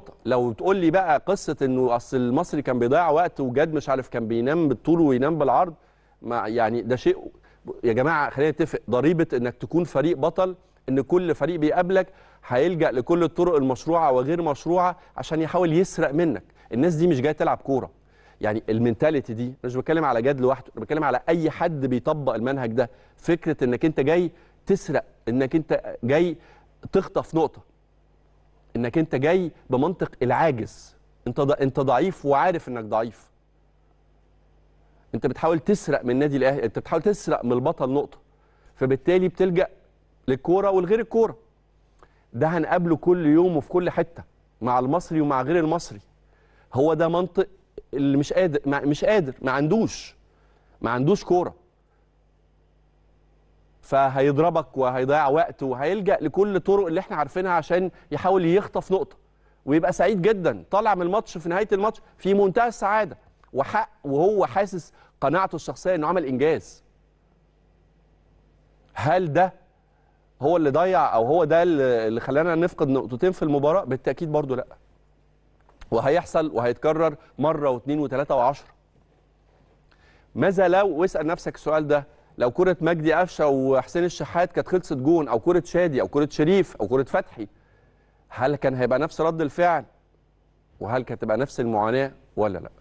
نقطه لو تقول لي بقى قصه انه اصل المصري كان بيضيع وقت وجد مش عارف كان بينام بالطول وينام بالعرض ما يعني ده شيء يا جماعه خلينا نتفق ضريبه انك تكون فريق بطل ان كل فريق بيقابلك هيلجا لكل الطرق المشروعه وغير مشروعه عشان يحاول يسرق منك الناس دي مش جايه تلعب كوره يعني المينتاليتي دي مش بتكلم على جد لوحده انا بتكلم على اي حد بيطبق المنهج ده فكره انك انت جاي تسرق انك انت جاي تخطف نقطه انك انت جاي بمنطق العاجز انت انت ضعيف وعارف انك ضعيف انت بتحاول تسرق من النادي الاهلي انت بتحاول تسرق من البطل نقطه فبالتالي بتلجا للكوره والغير الكوره ده هنقابله كل يوم وفي كل حته مع المصري ومع غير المصري هو ده منطق اللي مش قادر مش قادر ما عندوش ما عندوش كوره فهيضربك وهيضيع وقت وهيلجا لكل الطرق اللي احنا عارفينها عشان يحاول يخطف نقطه ويبقى سعيد جدا طالع من الماتش في نهايه الماتش في منتهى السعاده وحق وهو حاسس قناعته الشخصيه انه عمل انجاز هل ده هو اللي ضيع او هو ده اللي خلانا نفقد نقطتين في المباراه بالتاكيد برضو لا وهيحصل وهيتكرر مره واثنين وثلاثه وعشره ماذا لو واسال نفسك السؤال ده لو كره مجدي قفشه وحسين الشحات كانت خلصت جون او كره شادي او كره شريف او كره فتحي هل كان هيبقى نفس رد الفعل وهل كانت تبقى نفس المعاناه ولا لا